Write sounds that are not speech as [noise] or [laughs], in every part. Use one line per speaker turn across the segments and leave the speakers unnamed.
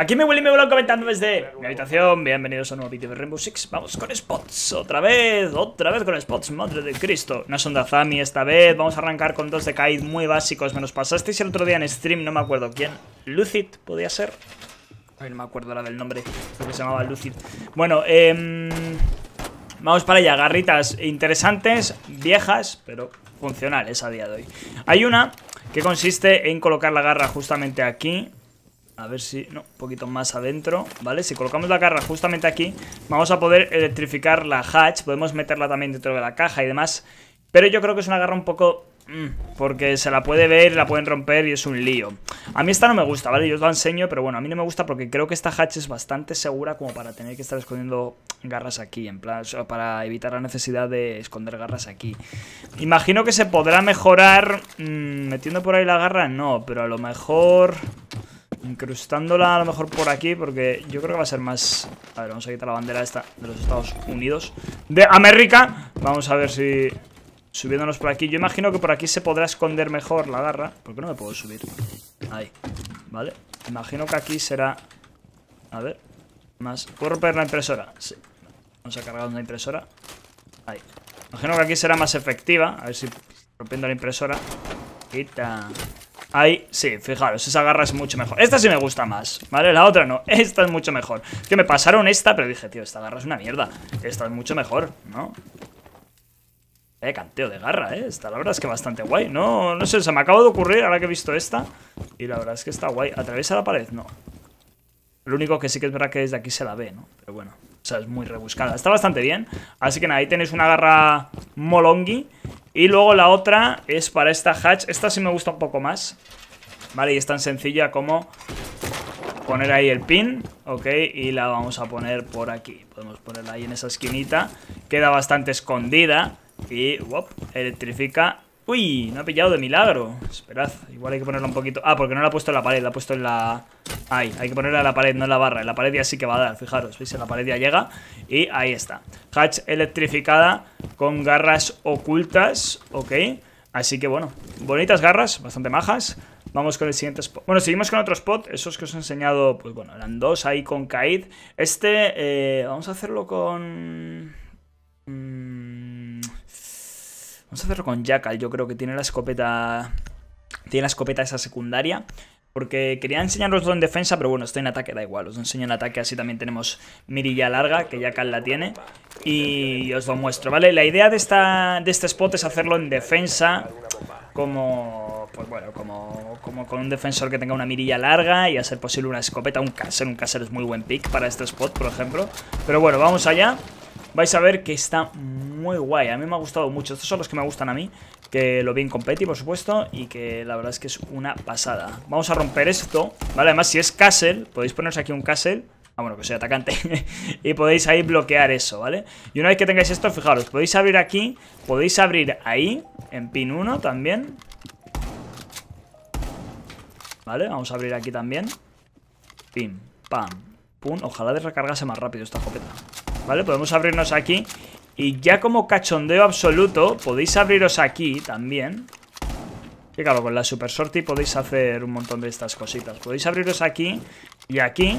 Aquí me y me vuelvo comentando desde mi habitación. Bienvenidos a un nuevo vídeo de Rainbow Six. Vamos con spots, otra vez, otra vez con spots, madre de Cristo. Una sonda Zami esta vez. Vamos a arrancar con dos de Kaid muy básicos. Me los pasasteis el otro día en stream, no me acuerdo quién. Lucid, podía ser. Ay, no me acuerdo la del nombre. Creo que se llamaba Lucid. Bueno, eh, Vamos para allá, garritas interesantes, viejas, pero funcionales a día de hoy. Hay una que consiste en colocar la garra justamente aquí a ver si... No, un poquito más adentro ¿Vale? Si colocamos la garra justamente aquí Vamos a poder electrificar la hatch Podemos meterla también dentro de la caja y demás Pero yo creo que es una garra un poco... Mm, porque se la puede ver, la pueden romper y es un lío A mí esta no me gusta, ¿vale? Yo os la enseño, pero bueno, a mí no me gusta porque creo que esta hatch es bastante segura Como para tener que estar escondiendo garras aquí En plan, para evitar la necesidad de esconder garras aquí Imagino que se podrá mejorar... Mm, ¿Metiendo por ahí la garra? No, pero a lo mejor... Incrustándola a lo mejor por aquí Porque yo creo que va a ser más... A ver, vamos a quitar la bandera esta de los Estados Unidos De América Vamos a ver si... Subiéndonos por aquí Yo imagino que por aquí se podrá esconder mejor la garra ¿Por qué no me puedo subir? Ahí, vale Imagino que aquí será... A ver, más... ¿Puedo romper la impresora? Sí Vamos a cargar una impresora Ahí Imagino que aquí será más efectiva A ver si rompiendo la impresora Quita Ahí, sí, fijaros, esa garra es mucho mejor Esta sí me gusta más, ¿vale? La otra no, [laughs] esta es mucho mejor Que me pasaron esta, pero dije, tío, esta garra es una mierda Esta es mucho mejor, ¿no? Eh, canteo de garra, eh Esta la verdad es que bastante guay No, no sé, se me acaba de ocurrir ahora que he visto esta Y la verdad es que está guay ¿Atraviesa la pared? No Lo único que sí que es verdad que desde aquí se la ve, ¿no? Pero bueno, o sea, es muy rebuscada Está bastante bien Así que nada, ahí tenéis una garra molongi y luego la otra es para esta hatch. Esta sí me gusta un poco más. Vale, y es tan sencilla como poner ahí el pin, ok, y la vamos a poner por aquí. Podemos ponerla ahí en esa esquinita. Queda bastante escondida y, wop, electrifica Uy, no ha pillado de milagro Esperad, igual hay que ponerla un poquito Ah, porque no la ha puesto en la pared, la ha puesto en la... Ahí, hay que ponerla en la pared, no en la barra En la pared ya sí que va a dar, fijaros, veis, en la pared ya llega Y ahí está Hatch electrificada con garras ocultas Ok, así que bueno Bonitas garras, bastante majas Vamos con el siguiente spot. Bueno, seguimos con otro spot. Esos que os he enseñado, pues bueno, eran dos ahí con Kaid. Este, eh, vamos a hacerlo con... Mm, Vamos a hacerlo con Jackal, yo creo que tiene la escopeta... Tiene la escopeta esa secundaria. Porque quería enseñaroslo en defensa, pero bueno, estoy en ataque, da igual. Os enseño en ataque, así también tenemos mirilla larga, que Jackal la tiene. Y os lo muestro, ¿vale? La idea de, esta, de este spot es hacerlo en defensa, como... Pues bueno, como, como con un defensor que tenga una mirilla larga y hacer posible una escopeta, un caser. Un caser es muy buen pick para este spot, por ejemplo. Pero bueno, vamos allá vais a ver que está muy guay. A mí me ha gustado mucho. Estos son los que me gustan a mí. Que lo vi en Competi, por supuesto. Y que la verdad es que es una pasada. Vamos a romper esto. Vale, además si es Castle, podéis poneros aquí un Castle. Ah, bueno, que soy atacante. [laughs] y podéis ahí bloquear eso, ¿vale? Y una vez que tengáis esto, fijaros, podéis abrir aquí. Podéis abrir ahí, en pin 1 también. Vale, vamos a abrir aquí también. Pin, pam, pum. Ojalá desrecargase más rápido esta jopeta. ¿Vale? Podemos abrirnos aquí. Y ya como cachondeo absoluto, podéis abriros aquí también. Que claro, con la Super Sortie podéis hacer un montón de estas cositas. Podéis abriros aquí y aquí.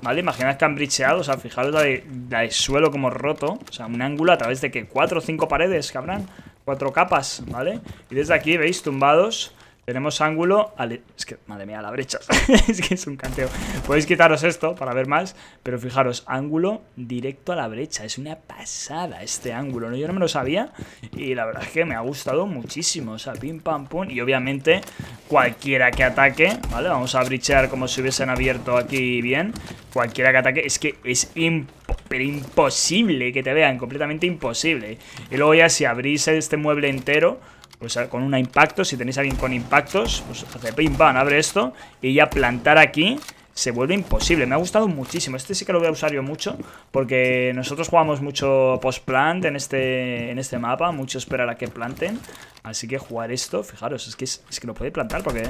¿Vale? Imaginad que han bricheado, o sea, fijaros la de, suelo como roto. O sea, un ángulo a través de que cuatro o cinco paredes, cabrón. Cuatro capas, ¿vale? Y desde aquí, ¿veis? Tumbados. Tenemos ángulo... Es que, madre mía, la brecha. [laughs] es que es un canteo. Podéis quitaros esto para ver más, pero fijaros, ángulo directo a la brecha. Es una pasada este ángulo, ¿no? Yo no me lo sabía y la verdad es que me ha gustado muchísimo. O sea, pim, pam, pum. Y obviamente, cualquiera que ataque, ¿vale? Vamos a brichear como si hubiesen abierto aquí bien. Cualquiera que ataque, es que es imposible que te vean, completamente imposible. Y luego ya si abrís este mueble entero pues con una impacto, si tenéis a alguien con impactos, pues hace pim pam, abre esto y ya plantar aquí se vuelve imposible. Me ha gustado muchísimo. Este sí que lo voy a usar yo mucho porque nosotros jugamos mucho post-plant en este, en este mapa, mucho esperar a que planten. Así que jugar esto, fijaros, es que, es, que lo puede plantar porque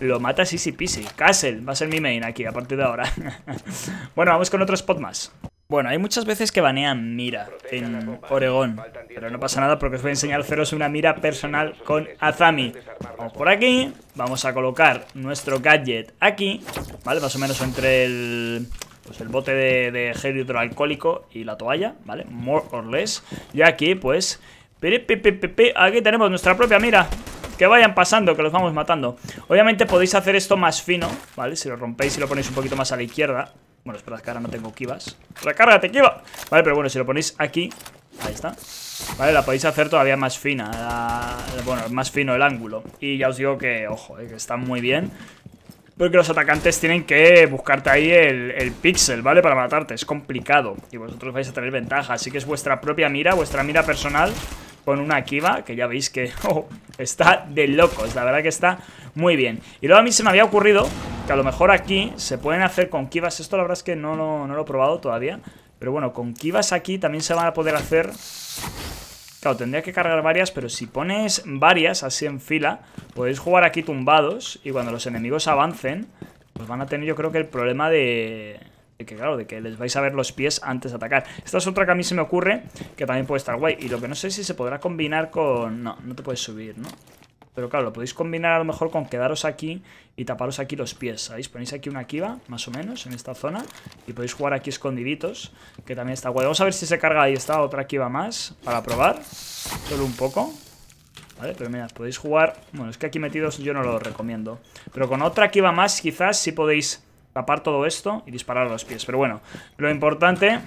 lo matas easy peasy. Castle va a ser mi main aquí a partir de ahora. [laughs] bueno, vamos con otro spot más. Bueno, hay muchas veces que banean mira en Oregón, pero no pasa nada porque os voy a enseñar a haceros una mira personal con Azami. Vamos por aquí, vamos a colocar nuestro gadget aquí, ¿vale? Más o menos entre el, pues el bote de, de hidroalcohólico y la toalla, ¿vale? More or less. Y aquí, pues, aquí tenemos nuestra propia mira. Que vayan pasando, que los vamos matando Obviamente podéis hacer esto más fino, ¿vale? Si lo rompéis y lo ponéis un poquito más a la izquierda bueno, esperad que ahora no tengo kivas. ¡Recárgate, kiva! Vale, pero bueno, si lo ponéis aquí... Ahí está. Vale, la podéis hacer todavía más fina. bueno, más fino el ángulo. Y ya os digo que, ojo, eh, que está muy bien. Porque los atacantes tienen que buscarte ahí el, pixel, ¿vale? Para matarte, es complicado. Y vosotros vais a tener ventaja. Así que es vuestra propia mira, vuestra mira personal con una Kiva, que ya veis que [laughs] está de locos, la verdad que está muy bien. Y luego a mí se me había ocurrido que a lo mejor aquí se pueden hacer con kivas. Esto la verdad es que no lo, no lo he probado todavía. Pero bueno, con kivas aquí también se van a poder hacer... Claro, tendría que cargar varias, pero si pones varias así en fila, podéis jugar aquí tumbados y cuando los enemigos avancen, pues van a tener yo creo que el problema de... de que claro, de que les vais a ver los pies antes de atacar. Esta es otra que a mí se me ocurre, que también puede estar guay. Y lo que no sé es si se podrá combinar con... No, no te puedes subir, ¿no? Pero claro, lo podéis combinar a lo mejor con quedaros aquí y taparos aquí los pies, ¿sabéis? Ponéis aquí una kiva, más o menos, en esta zona. Y podéis jugar aquí escondiditos, que también está guay. Vamos a ver si se carga ahí está otra kiva más, para probar. Solo un poco. ¿Vale? Pero mirad, podéis jugar... Bueno, es que aquí metidos yo no lo recomiendo. Pero con otra kiva más quizás sí podéis tapar todo esto y disparar a los pies. Pero bueno, lo importante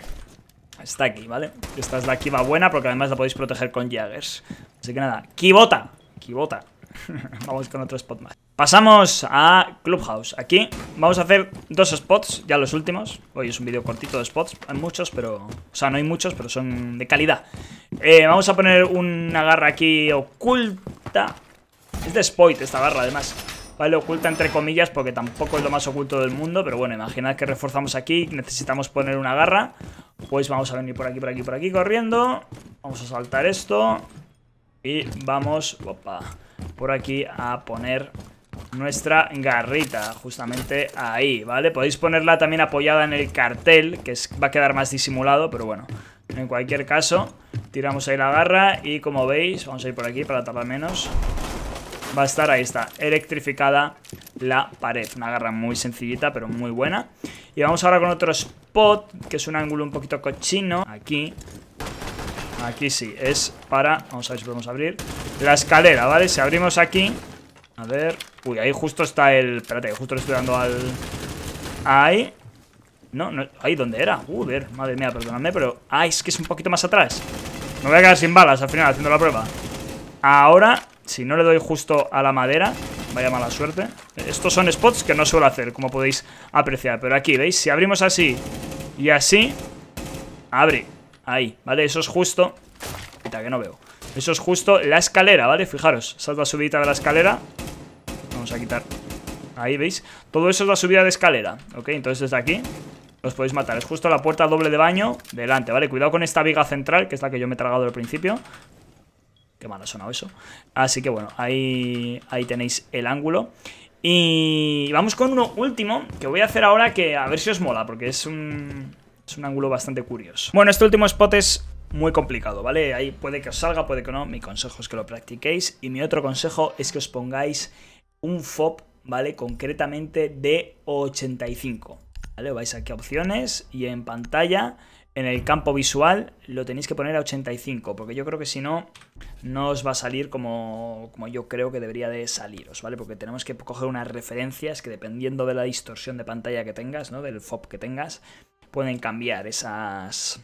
está aquí, ¿vale? Esta es la kiva buena porque además la podéis proteger con Jaggers. Así que nada, kibota, kibota. [laughs] vamos con otro spot más. Pasamos a Clubhouse. Aquí vamos a hacer dos spots, ya los últimos. Hoy es un vídeo cortito de spots. Hay muchos, pero... O sea, no hay muchos, pero son de calidad. Eh, vamos a poner una garra aquí oculta. Es de Spoit esta garra, además. Vale, oculta entre comillas porque tampoco es lo más oculto del mundo. Pero bueno, imaginad que reforzamos aquí necesitamos poner una garra. Pues vamos a venir por aquí, por aquí, por aquí corriendo. Vamos a saltar esto. Y vamos... Opa por aquí a poner nuestra garrita, justamente ahí, ¿vale? Podéis ponerla también apoyada en el cartel, que va a quedar más disimulado, pero bueno, en cualquier caso, tiramos ahí la garra y como veis, vamos a ir por aquí para tapar menos, va a estar, ahí está, electrificada la pared, una garra muy sencillita, pero muy buena. Y vamos ahora con otro spot, que es un ángulo un poquito cochino, aquí... Aquí sí, es para... Vamos a ver si podemos abrir la escalera, ¿vale? Si abrimos aquí... A ver... Uy, ahí justo está el... Espérate, justo le estoy dando al... Ahí... No, no, ahí dónde era. ver, madre mía, perdonadme pero... Ah, es que es un poquito más atrás. Me voy a quedar sin balas al final haciendo la prueba. Ahora, si no le doy justo a la madera, vaya mala suerte. Estos son spots que no suelo hacer, como podéis apreciar. Pero aquí, ¿veis? Si abrimos así y así, abre. Ahí, ¿vale? Eso es justo. Quita, que no veo. Eso es justo la escalera, ¿vale? Fijaros, esa es la subida de la escalera Vamos a quitar Ahí, ¿veis? Todo eso es la subida de escalera Ok, entonces desde aquí los podéis matar Es justo la puerta doble de baño delante, ¿vale? Cuidado con esta viga central, que es la que yo me he tragado al principio Qué mal ha sonado eso Así que bueno, ahí, ahí tenéis el ángulo Y vamos con uno último Que voy a hacer ahora que a ver si os mola Porque es un, es un ángulo bastante curioso Bueno, este último spot es muy complicado, ¿vale? Ahí puede que os salga, puede que no. Mi consejo es que lo practiquéis. Y mi otro consejo es que os pongáis un FOB, ¿vale? Concretamente de 85. ¿Vale? Vais aquí a opciones y en pantalla, en el campo visual, lo tenéis que poner a 85, porque yo creo que si no, no os va a salir como, como yo creo que debería de saliros, ¿vale? Porque tenemos que coger unas referencias que dependiendo de la distorsión de pantalla que tengas, ¿no? Del FOB que tengas, pueden cambiar esas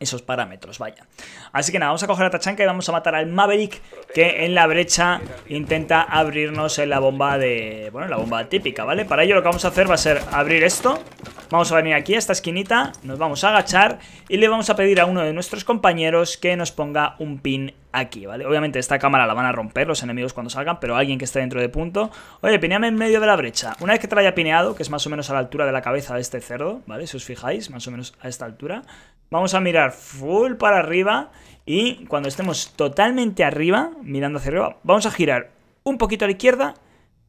esos parámetros, vaya. Así que nada, vamos a coger a Tachanka y vamos a matar al Maverick que en la brecha intenta abrirnos en la bomba de... bueno, la bomba típica, ¿vale? Para ello lo que vamos a hacer va a ser abrir esto Vamos a venir aquí a esta esquinita, nos vamos a agachar y le vamos a pedir a uno de nuestros compañeros que nos ponga un pin aquí, ¿vale? Obviamente esta cámara la van a romper los enemigos cuando salgan, pero alguien que esté dentro de punto... Oye, pineame en medio de la brecha. Una vez que te haya pineado, que es más o menos a la altura de la cabeza de este cerdo, ¿vale? Si os fijáis, más o menos a esta altura. Vamos a mirar full para arriba y cuando estemos totalmente arriba, mirando hacia arriba, vamos a girar un poquito a la izquierda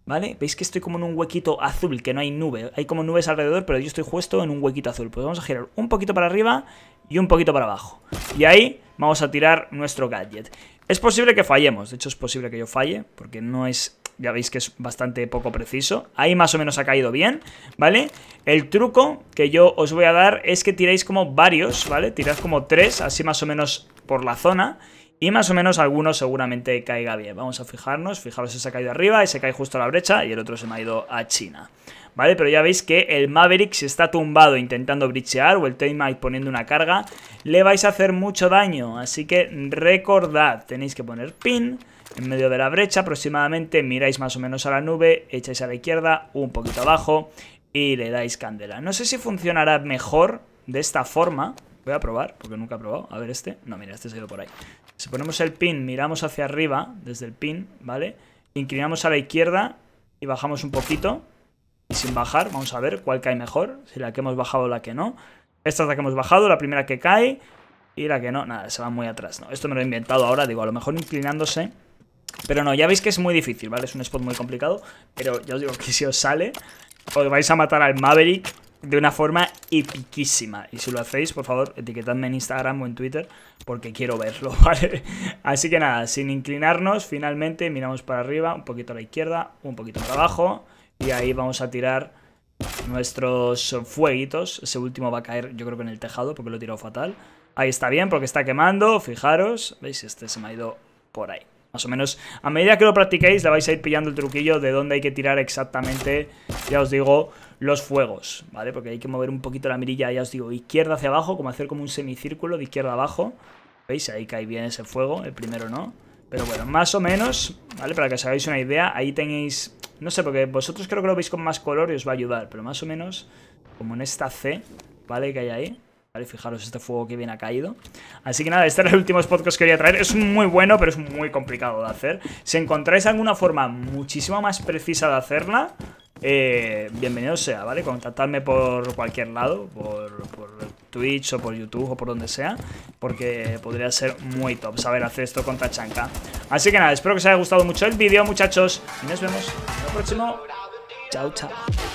¿Vale? Veis que estoy como en un huequito azul, que no hay nube. Hay como nubes alrededor, pero yo estoy justo en un huequito azul. Pues vamos a girar un poquito para arriba y un poquito para abajo. Y ahí vamos a tirar nuestro gadget. Es posible que fallemos. De hecho, es posible que yo falle, porque no es... Ya veis que es bastante poco preciso. Ahí más o menos ha caído bien, ¿vale? El truco que yo os voy a dar es que tiréis como varios, ¿vale? Tirad como tres, así más o menos por la zona. Y más o menos alguno seguramente caiga bien. Vamos a fijarnos. Fijaros, ese se ha caído arriba, se cae justo a la brecha y el otro se me ha ido a China. ¿Vale? Pero ya veis que el Maverick si está tumbado intentando brichear o el y poniendo una carga, le vais a hacer mucho daño. Así que recordad, tenéis que poner pin en medio de la brecha aproximadamente, miráis más o menos a la nube, echáis a la izquierda, un poquito abajo y le dais candela. No sé si funcionará mejor de esta forma, Voy a probar, porque nunca he probado. A ver este. No, mira, este se ha ido por ahí. Si ponemos el pin, miramos hacia arriba, desde el pin, ¿vale? Inclinamos a la izquierda y bajamos un poquito. Y sin bajar, vamos a ver cuál cae mejor. Si la que hemos bajado o la que no. Esta es la que hemos bajado, la primera que cae. Y la que no, nada, se va muy atrás. No, esto me lo he inventado ahora, digo, a lo mejor inclinándose. Pero no, ya veis que es muy difícil, ¿vale? Es un spot muy complicado. Pero ya os digo que si os sale, os vais a matar al Maverick de una forma epiquísima. Y si lo hacéis, por favor, etiquetadme en Instagram o en Twitter porque quiero verlo, [laughs] ¿vale? Así que nada, sin inclinarnos, finalmente miramos para arriba, un poquito a la izquierda, un poquito para abajo y ahí vamos a tirar nuestros fueguitos. Ese último va a caer, yo creo que en el tejado porque lo he tirado fatal. Ahí está bien porque está quemando, fijaros. ¿Veis? Este se me ha ido por ahí. Más o menos, a medida que lo practiquéis, le vais a ir pillando el truquillo de dónde hay que tirar exactamente, ya os digo, los fuegos, ¿vale? Porque hay que mover un poquito la mirilla, ya os digo, izquierda hacia abajo, como hacer como un semicírculo de izquierda abajo. ¿Veis? Ahí cae bien ese fuego, el primero no. Pero bueno, más o menos, ¿vale? Para que os hagáis una idea, ahí tenéis... No sé, porque vosotros creo que lo veis con más color y os va a ayudar, pero más o menos como en esta C, ¿vale? Que hay ahí. Y Fijaros este fuego que bien ha caído. Así que nada, este era el último spot que os quería traer. Es muy bueno, pero es muy complicado de hacer. Si encontráis alguna forma muchísimo más precisa de hacerla, eh, bienvenido sea, ¿vale? Contactadme por cualquier lado, por, Twitch o por YouTube o por donde sea, porque podría ser muy top saber hacer esto contra tachanca Así que nada, espero que os haya gustado mucho el vídeo, muchachos, y nos vemos en el próximo. Chao, chao.